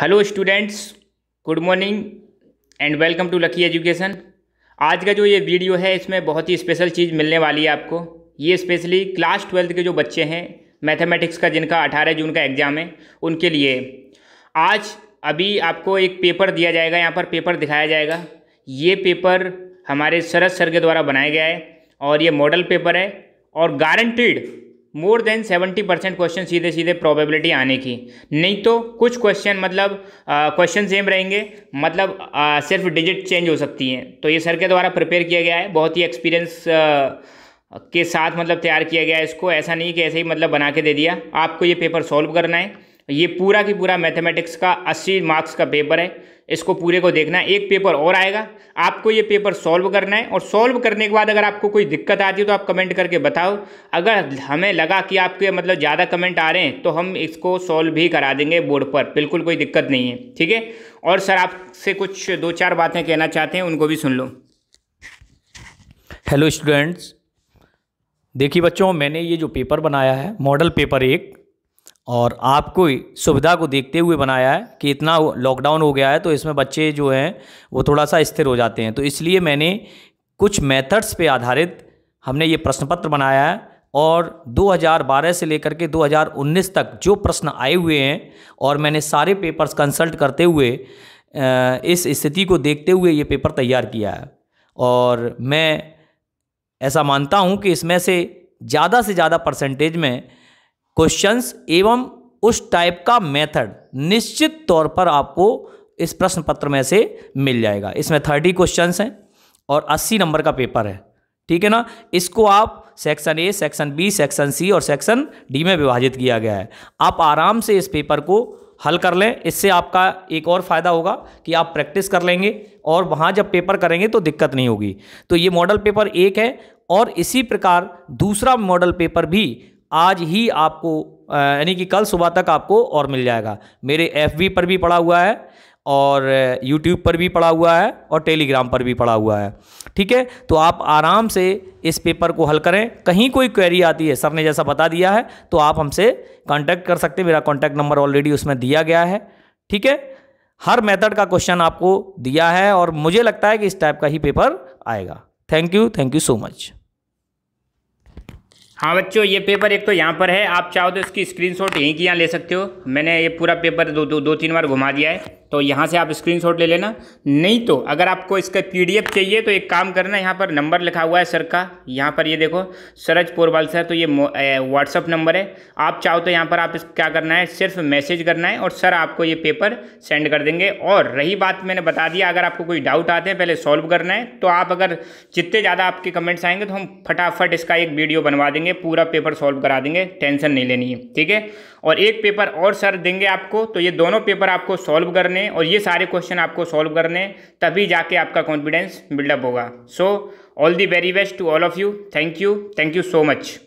hello students good morning and welcome to Lucky Education आज का जो ये वीडियो है इसमें बहुत ही स्पेशल चीज़ मिलने वाली है आपको ये स्पेशली क्लास ट्वेल्थ के जो बच्चे हैं मैथमेटिक्स का जिनका अठारह जून का एग्ज़ाम है उनके लिए आज अभी आपको एक पेपर दिया जाएगा यहाँ पर पेपर दिखाया जाएगा ये पेपर हमारे शरद सर के द्वारा बनाया गया है और ये मॉडल पेपर है और guaranteed more than seventy percent question सीधे सीधे प्रोबेबिलिटी आने की नहीं तो कुछ क्वेश्चन मतलब क्वेश्चन सेम रहेंगे मतलब आ, सिर्फ डिजिट चेंज हो सकती हैं तो ये सर के द्वारा प्रिपेयर किया गया है बहुत ही एक्सपीरियंस के साथ मतलब तैयार किया गया है इसको ऐसा नहीं कि ऐसे ही मतलब बना के दे दिया आपको ये पेपर सॉल्व करना है ये पूरा की पूरा मैथमेटिक्स का अस्सी मार्क्स का पेपर है इसको पूरे को देखना है एक पेपर और आएगा आपको ये पेपर सॉल्व करना है और सॉल्व करने के बाद अगर आपको कोई दिक्कत आती है तो आप कमेंट करके बताओ अगर हमें लगा कि आपके मतलब ज़्यादा कमेंट आ रहे हैं तो हम इसको सॉल्व भी करा देंगे बोर्ड पर बिल्कुल कोई दिक्कत नहीं है ठीक है और सर आपसे कुछ दो चार बातें कहना चाहते हैं उनको भी सुन लो हेलो स्टूडेंट्स देखिए बच्चों मैंने ये जो पेपर बनाया है मॉडल पेपर एक और आपको सुविधा को देखते हुए बनाया है कि इतना लॉकडाउन हो गया है तो इसमें बच्चे जो हैं वो थोड़ा सा स्थिर हो जाते हैं तो इसलिए मैंने कुछ मेथड्स पे आधारित हमने ये प्रश्न पत्र बनाया है और 2012 से लेकर के 2019 तक जो प्रश्न आए हुए हैं और मैंने सारे पेपर्स कंसल्ट करते हुए इस स्थिति को देखते हुए ये पेपर तैयार किया है और मैं ऐसा मानता हूँ कि इसमें से ज़्यादा से ज़्यादा परसेंटेज में क्वेश्चंस एवं उस टाइप का मेथड निश्चित तौर पर आपको इस प्रश्न पत्र में से मिल जाएगा इसमें थर्टी क्वेश्चंस हैं और अस्सी नंबर का पेपर है ठीक है ना इसको आप section A section B section C और सेक्शन डी में विभाजित किया गया है आप आराम से इस पेपर को हल कर लें इससे आपका एक और फ़ायदा होगा कि आप प्रैक्टिस कर लेंगे और वहाँ जब पेपर करेंगे तो दिक्कत नहीं होगी तो ये मॉडल पेपर एक है और इसी प्रकार दूसरा मॉडल पेपर भी आज ही आपको यानी कि कल सुबह तक आपको और मिल जाएगा मेरे एफ पर भी पड़ा हुआ है और यूट्यूब पर भी पड़ा हुआ है और टेलीग्राम पर भी पड़ा हुआ है ठीक है तो आप आराम से इस पेपर को हल करें कहीं कोई क्वेरी आती है सर ने जैसा बता दिया है तो आप हमसे कांटेक्ट कर सकते हैं मेरा कांटेक्ट नंबर ऑलरेडी उसमें दिया गया है ठीक है हर मेथड का क्वेश्चन आपको दिया है और मुझे लगता है कि इस टाइप का ही पेपर आएगा thank you thank you so much हाँ बच्चों ये पेपर एक तो यहाँ पर है आप चाहो तो इसकी स्क्रीनशॉट यहीं की यहाँ ले सकते हो मैंने ये पूरा पेपर दो दो, दो तीन बार घुमा दिया है तो यहाँ से आप स्क्रीनशॉट ले लेना नहीं तो अगर आपको इसका पीडीएफ चाहिए तो एक काम करना यहाँ पर नंबर लिखा हुआ है सर का यहाँ पर ये देखो सरज पोरवाल सर तो ये व्हाट्सअप नंबर है आप चाहो तो यहाँ पर आप क्या करना है सिर्फ मैसेज करना है और सर आपको ये पेपर सेंड कर देंगे और रही बात मैंने बता दिया अगर आपको कोई डाउट आते हैं पहले सॉल्व करना है तो आप अगर जितने ज़्यादा आपके कमेंट्स आएंगे तो हम फटाफट इसका एक वीडियो बनवा देंगे पूरा पेपर सॉल्व करा देंगे टेंशन नहीं लेनी है ठीक है और एक पेपर और सर देंगे आपको तो ये दोनों पेपर आपको सॉल्व करने हैं और ये सारे क्वेश्चन आपको सॉल्व करने तभी जाके आपका कॉन्फिडेंस बिल्डअप होगा so all the very best to all of you thank you thank you so much